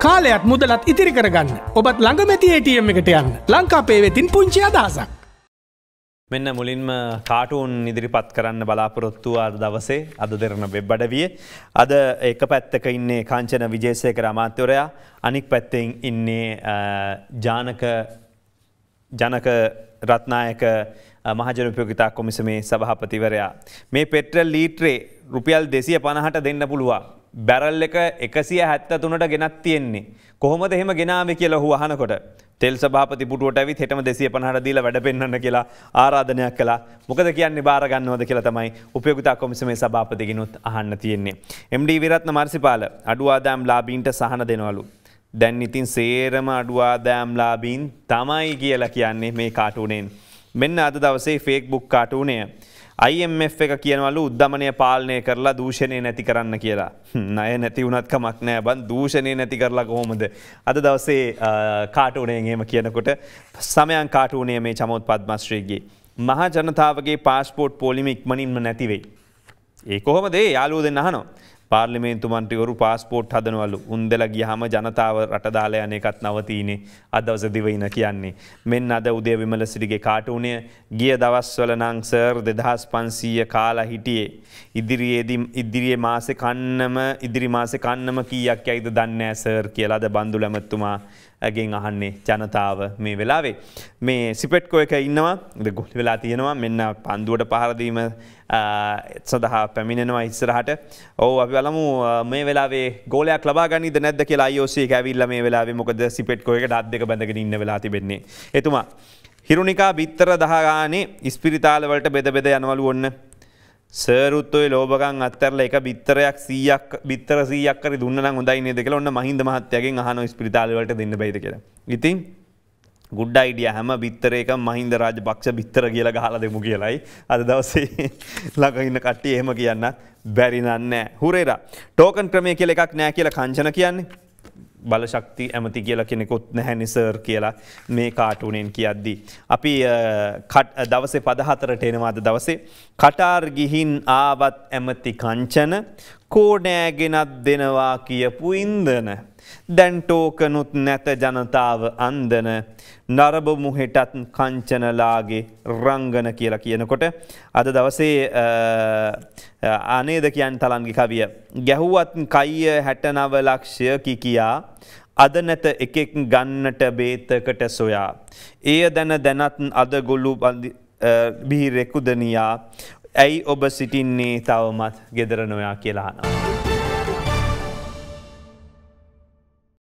කාලයත් මුදලත් ඉතිරි කරගන්න ඔබත් ළඟමැති ATM එකට යන්න ලංකාපේ වෙතින් පුංචි අදහසක්. මෙන්න මුලින්ම කාටුන් ඉදිරිපත් කරන්න බලාපොරොත්තුව අද දවසේ අද දෙරන වෙබ්බඩවිය. අද එක පැත්තක ඉන්නේ කාංචන විජේසය කර අමාත්‍යවරයා අනික් පැත්තෙන් ඉන්නේ ජානක ජනක රත්නායක මහජනපයෝගිතා කොමිසමේ සභහපතිවරයා. මේ පෙට්‍රල් ලීට්‍රේ රුපියල් දෙසිය පණහට දෙන්න පුළුවන්. බැරල් එක එකසිය හැත්ත තුනට ගෙනත් තියෙන්නේ. කොහොමද එහෙම ගෙනාම කියලා හු අහනකොට තෙල් සභාපති පුටුවට ඇවිත් හෙටම දෙසිය පනහට දීලා වැඩ පෙන්වන්න කියලා ආරාධනයක් කළා. මොකද කියන්නේ බාරගන්නවද කියලා තමයි උපයෝගිතා කොමිසමේ සභාපතිගෙනුත් අහන්න තියෙන්නේ. MD විරත්න මාර්සිපාල අඩු ආදායම් ලාභීන්ට සහන දෙනවලු. දැන් ඉතින් සේරම අඩු ආදායම් ලාභීන් තමයි කියලා කියන්නේ මේ කාටුනෙන්. මෙන්න අද දවසේ ෆේක්බුක් කාටුනය. IMF එක කියනවලු උද්ධමනය පාලනය කරලා දූෂණය නැති කරන්න කියලා. නය නැති වනත්කමක් නෑ බන් දූෂණය නැති කරලා කොහොමද. අද දවසේ කාටුනයගේම කියනකොට සමයන් කාටුනේ මේ චමොත් පත්මශ්‍රීගේ. මහා ජනතාවගේ පාස්පෝට් පොලිමි ඉක්මනින්ම නැතිවෙයි. ඒ කොහොමදේ යාලූ දෙන්න අහනවා. පාර්ලිමේන්තු මන්ටිවරු පාස්පෝට් හදනවලු උන්දල ගියහම ජනතාව රටදාලා යනකත් නවතීනේ අදවස දිවයින කියන්නේ. මෙන් අද උදේ විමල සිටිගේ කාටුනය ගිය දවස්වල නංසර් දෙදහස් පන්සීය කාලා හිටියේ. ඉදිරියේදී ඉදිරියේ මාසෙ කන්නම ඉදිරි මාසෙ කන්නම කීයක් ඇයිද දන්න ඇසර් කියලාද බන්ඳු ලැමත්තුමා ඇගෙන් අහන්නේ ජනතාව මේ වෙලාවේ. මේ සිපෙට්කෝ එක ඉන්නවා ගොලි වෙලා තියෙනවා මෙන්න පන්දුවට පහරදීම සඳහා පැමිණෙනවා ඉස්සරහට ඕ අපි බලමු මේ වෙලාේ ගෝලයක් ලබාගනි නැද කියලා යෝසේ ඇවිල්ල මේ වෙලා මොකද සිපෙට් කොයකට අත්ක බඳගෙන ඉන්න වෙලා තිබෙන්නේ එතුමා හිරුණිකා බිත්තර දහගානේ ඉස්පිරිතාලවලට බෙද බෙද යනවලු ඔන්න සරුත්තුවයි ලෝබගන් අත්තරල එක බිත්තරයක් සීයක් බිත්තර සීයක්කර දුන්න හොඳයි නෙදක ඔන්න මහින්ද මහත්තයගෙන් හන ස්පිරිතාලවලට දෙන්න බයිද කියලා ඉතින් ගුඩ් අයිඩිය හැම බිත්තරයක මහින්ද රාජ පක්ෂ බිත්තර කියල හල දෙමු කියලයි අද දවසේ ලඟඉන්න කට්ටිය එහෙම කියන්න බැරිනන්න හුරේර ටෝකන් ක්‍රමය කියල එකක් නෑ කියල කංචන කියන්නේ බලශක්ති ඇමති කියලා කෙනෙකුත් නැහැනිසර් කියලා මේ කාටුනෙන් කියද්දී. අපි දවසේ පදහතරට එනවාද දවසේ කටාර් ගිහින් ආවත් ඇමති කංචන කෝඩෑගෙනත් දෙනවා කියපු ඉන්දන දැන් ටෝකනුත් නැත ජනතාව අන්දන නරබ මුහෙටත් කංචනලාගේ රංගන කියලා කියනකොට අද දවසේ අනේද කියන් තලන්ගේ කවිය. ගැහුවත් කයිය හැටනව ලක්ෂය කි කියා අද නැත එකෙක් ගන්නට බේතකට සොයා. එය දැන දැනත් අද ගොලු බිහිරෙකුදනයා ඇයි ඔබ සිටින්නේ තවමත් ගෙදර නොයා කියලානවා.